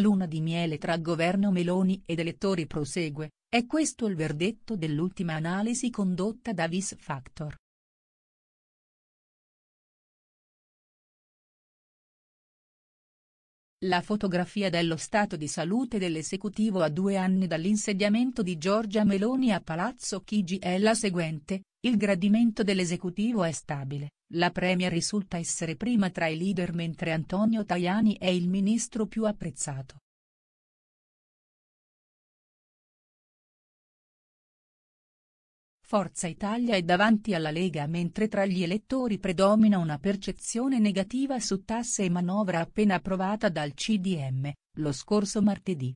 La luna di miele tra governo Meloni ed elettori prosegue, è questo il verdetto dell'ultima analisi condotta da Vis Factor. La fotografia dello stato di salute dell'esecutivo a due anni dall'insediamento di Giorgia Meloni a Palazzo Chigi è la seguente, il gradimento dell'esecutivo è stabile, la Premier risulta essere prima tra i leader mentre Antonio Tajani è il ministro più apprezzato. Forza Italia è davanti alla Lega mentre tra gli elettori predomina una percezione negativa su tasse e manovra appena approvata dal CDM, lo scorso martedì.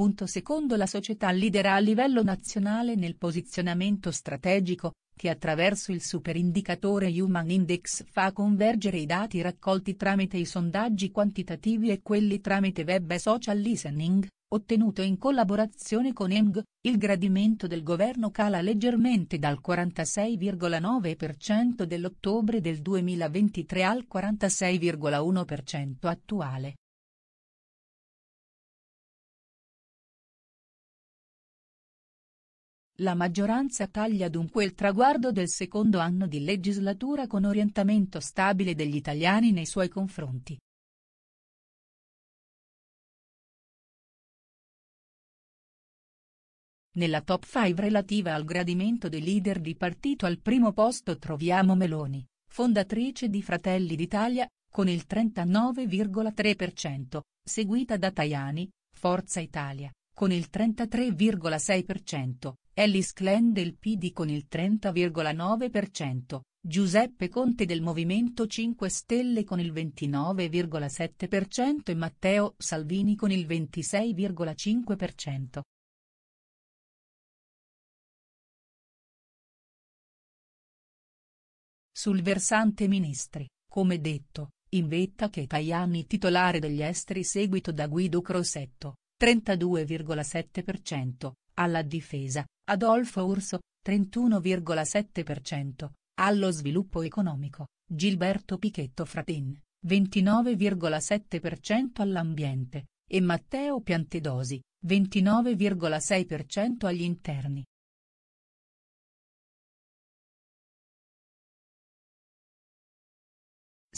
Punto secondo la società leader a livello nazionale nel posizionamento strategico, che attraverso il superindicatore Human Index fa convergere i dati raccolti tramite i sondaggi quantitativi e quelli tramite web e social listening, ottenuto in collaborazione con ENG, il gradimento del governo cala leggermente dal 46,9% dell'ottobre del 2023 al 46,1% attuale. La maggioranza taglia dunque il traguardo del secondo anno di legislatura con orientamento stabile degli italiani nei suoi confronti. Nella top 5 relativa al gradimento dei leader di partito al primo posto troviamo Meloni, fondatrice di Fratelli d'Italia, con il 39,3%, seguita da Tajani, Forza Italia, con il 33,6%, Ellis Klein del PD con il 30,9%, Giuseppe Conte del Movimento 5 Stelle con il 29,7% e Matteo Salvini con il 26,5%. Sul versante ministri, come detto, in vetta che Tajani titolare degli esteri seguito da Guido Crosetto, 32,7%, alla difesa, Adolfo Urso, 31,7%, allo sviluppo economico, Gilberto Pichetto Fratin, 29,7% all'ambiente, e Matteo Piantedosi, 29,6% agli interni.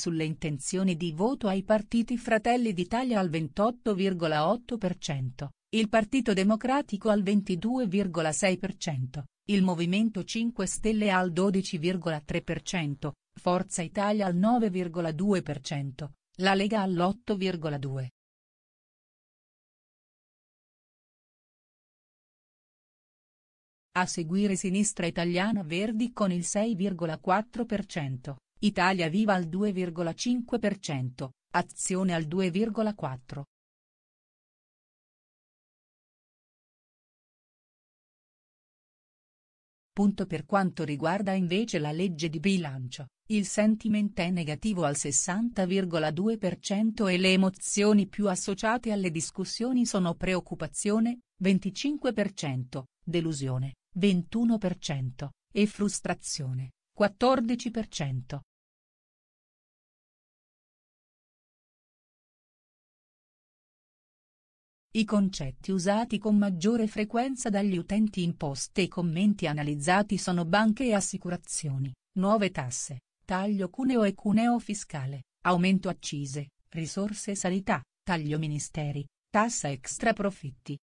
sulle intenzioni di voto ai partiti Fratelli d'Italia al 28,8%, il Partito Democratico al 22,6%, il Movimento 5 Stelle al 12,3%, Forza Italia al 9,2%, la Lega all'8,2%. A seguire Sinistra Italiana Verdi con il 6,4%. Italia Viva al 2,5%, Azione al 2,4%. Punto per quanto riguarda invece la legge di bilancio, il sentiment è negativo al 60,2% e le emozioni più associate alle discussioni sono preoccupazione, 25%, delusione, 21%, e frustrazione, 14%. I concetti usati con maggiore frequenza dagli utenti in post e commenti analizzati sono banche e assicurazioni, nuove tasse, taglio cuneo e cuneo fiscale, aumento accise, risorse e sanità, taglio ministeri, tassa extra profitti.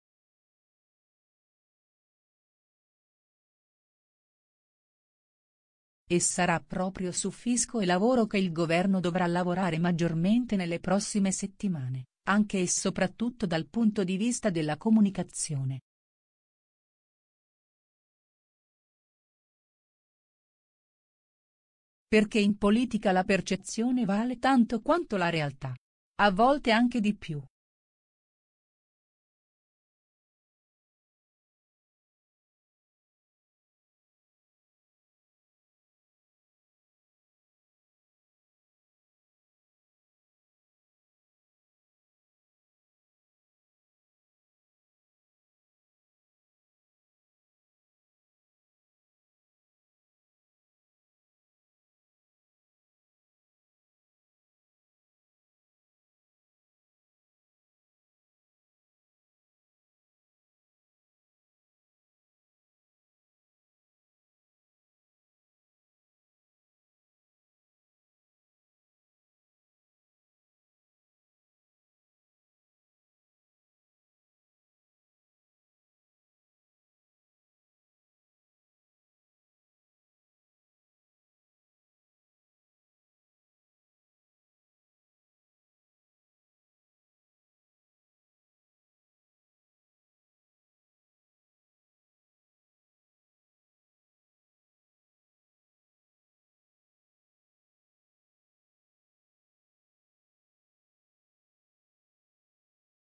e sarà proprio su fisco e lavoro che il governo dovrà lavorare maggiormente nelle prossime settimane, anche e soprattutto dal punto di vista della comunicazione. Perché in politica la percezione vale tanto quanto la realtà. A volte anche di più.